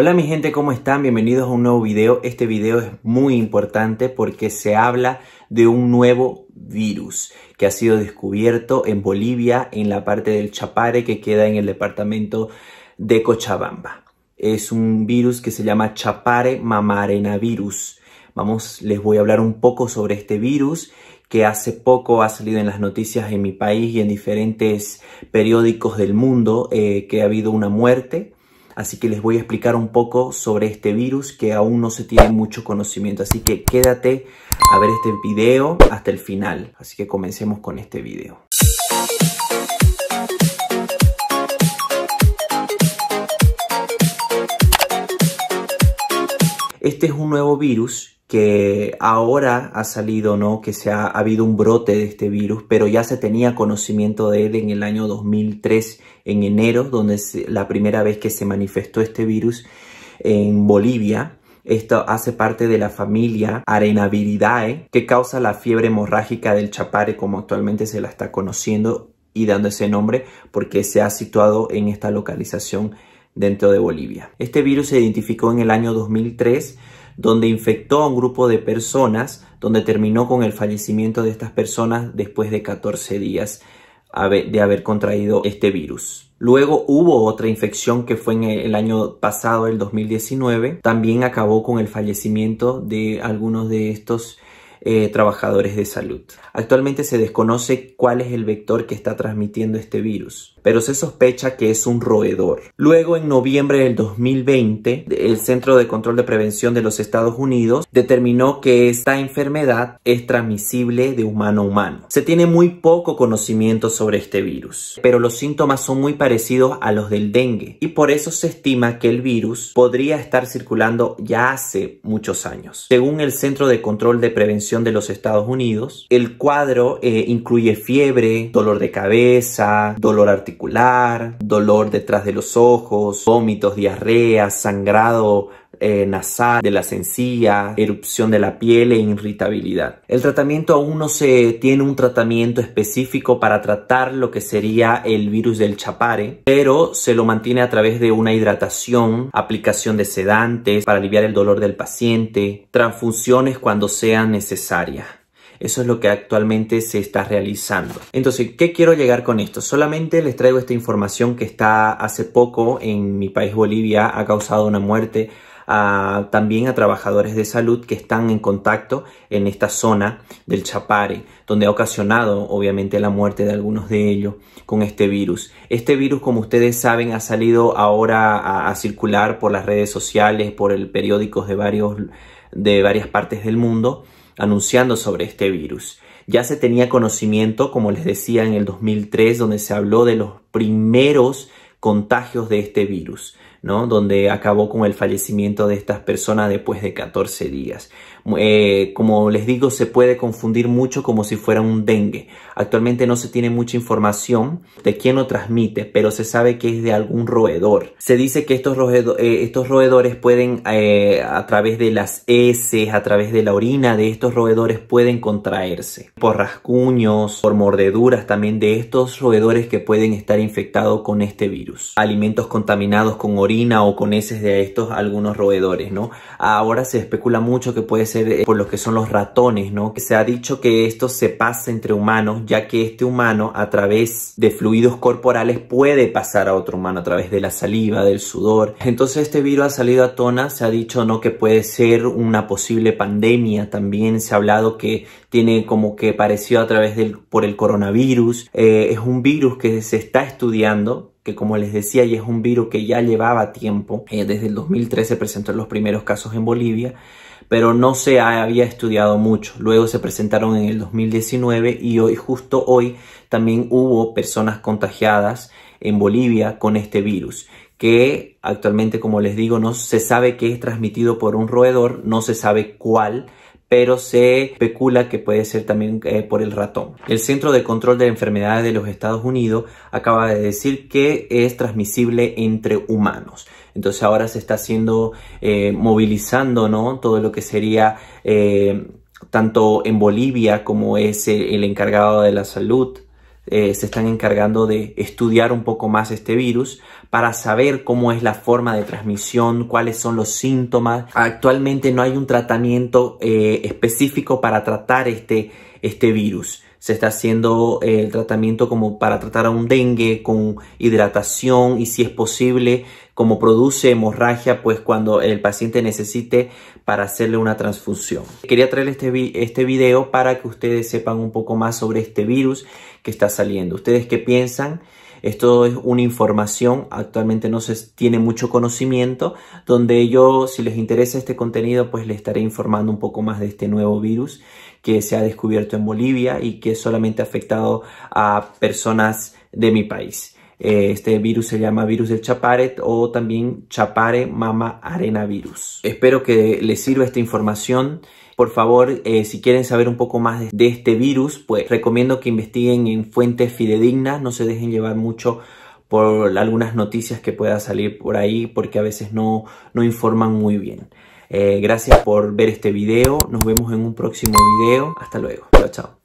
Hola mi gente, ¿cómo están? Bienvenidos a un nuevo video. Este video es muy importante porque se habla de un nuevo virus que ha sido descubierto en Bolivia, en la parte del Chapare que queda en el departamento de Cochabamba. Es un virus que se llama Chapare mamarenavirus. Vamos, les voy a hablar un poco sobre este virus que hace poco ha salido en las noticias en mi país y en diferentes periódicos del mundo eh, que ha habido una muerte así que les voy a explicar un poco sobre este virus que aún no se tiene mucho conocimiento, así que quédate a ver este video hasta el final, así que comencemos con este video. Este es un nuevo virus que ahora ha salido, ¿no? Que se ha, habido un brote de este virus, pero ya se tenía conocimiento de él en el año 2003, en enero, donde es la primera vez que se manifestó este virus en Bolivia. Esto hace parte de la familia Arenaviridae, que causa la fiebre hemorrágica del chapare, como actualmente se la está conociendo y dando ese nombre, porque se ha situado en esta localización dentro de Bolivia. Este virus se identificó en el año 2003 donde infectó a un grupo de personas, donde terminó con el fallecimiento de estas personas después de 14 días de haber contraído este virus. Luego hubo otra infección que fue en el año pasado, el 2019, también acabó con el fallecimiento de algunos de estos eh, trabajadores de salud. Actualmente se desconoce cuál es el vector que está transmitiendo este virus, pero se sospecha que es un roedor. Luego, en noviembre del 2020, el Centro de Control de Prevención de los Estados Unidos determinó que esta enfermedad es transmisible de humano a humano. Se tiene muy poco conocimiento sobre este virus, pero los síntomas son muy parecidos a los del dengue y por eso se estima que el virus podría estar circulando ya hace muchos años. Según el Centro de Control de Prevención de los Estados Unidos. El cuadro eh, incluye fiebre, dolor de cabeza, dolor articular, dolor detrás de los ojos, vómitos, diarrea, sangrado eh, nasal, de la sencilla, erupción de la piel e irritabilidad. El tratamiento aún no se tiene un tratamiento específico para tratar lo que sería el virus del chapare, pero se lo mantiene a través de una hidratación, aplicación de sedantes para aliviar el dolor del paciente, transfusiones cuando sean necesarias. Eso es lo que actualmente se está realizando. Entonces, ¿qué quiero llegar con esto? Solamente les traigo esta información que está hace poco en mi país Bolivia, ha causado una muerte también a trabajadores de salud que están en contacto en esta zona del Chapare, donde ha ocasionado obviamente la muerte de algunos de ellos con este virus. Este virus, como ustedes saben, ha salido ahora a, circular por las redes sociales, por el periódico de, varios, de varias partes del mundo, anunciando sobre este virus. Ya se tenía conocimiento, como les decía, en el 2003, donde se habló de los primeros contagios de este virus, ¿no? Donde acabó con el fallecimiento de estas personas después de 14 días. Eh, como les digo, se puede confundir mucho como si fuera un dengue. Actualmente no se tiene mucha información de quién lo transmite, pero se sabe que es de algún roedor. Se dice que estos, eh, estos roedores pueden, eh, a través de las heces, a través de la orina de estos roedores, pueden contraerse. Por rascuños, por mordeduras también de estos roedores que pueden estar infectados con este virus. Alimentos contaminados con orina o con heces de estos algunos roedores, ¿no? Ahora se especula mucho que puede ser eh, por lo que son los ratones, ¿no? Que se ha dicho que esto se pasa entre humanos, ya que este humano a través de fluidos corporales puede pasar a otro humano a través de la saliva, del sudor. Entonces este virus ha salido a tona, se ha dicho, ¿no? Que puede ser una posible pandemia. También se ha hablado que tiene como que parecido a través del por el coronavirus. Eh, es un virus que se está estudiando que como les decía y es un virus que ya llevaba tiempo, eh, desde el 2013 presentó los primeros casos en Bolivia, pero no se había estudiado mucho. Luego se presentaron en el 2019 y hoy, justo hoy, también hubo personas contagiadas en Bolivia con este virus, que actualmente, como les digo, no se sabe que es transmitido por un roedor, no se sabe cuál, pero se especula que puede ser también eh, por el ratón. El Centro de Control de Enfermedades de los Estados Unidos acaba de decir que es transmisible entre humanos. Entonces ahora se está haciendo, eh, movilizando, ¿no? Todo lo que sería... Eh, tanto en Bolivia como es el encargado de la salud eh, se están encargando de estudiar un poco más este virus para saber cómo es la forma de transmisión, cuáles son los síntomas. Actualmente no hay un tratamiento eh, específico para tratar este, este virus se está haciendo eh, el tratamiento como para tratar a un dengue con hidratación y si es posible, como produce hemorragia, pues cuando el paciente necesite para hacerle una transfusión. Quería traer este, este video para que ustedes sepan un poco más sobre este virus que está saliendo. ¿Ustedes qué piensan? Esto es una información, actualmente no se tiene mucho conocimiento, donde yo, si les interesa este contenido, pues les estaré informando un poco más de este nuevo virus que se ha descubierto en Bolivia y que solamente ha afectado a personas de mi país. Eh, este virus se llama virus del chaparet o también chapare mama arena virus. Espero que les sirva esta información. Por favor, eh, si quieren saber un poco más de, este virus, pues recomiendo que investiguen en fuentes fidedignas, no se dejen llevar mucho por algunas noticias que pueda salir por ahí porque a veces no, no informan muy bien. Eh, gracias por ver este video, nos vemos en un próximo video, hasta luego, chao chao.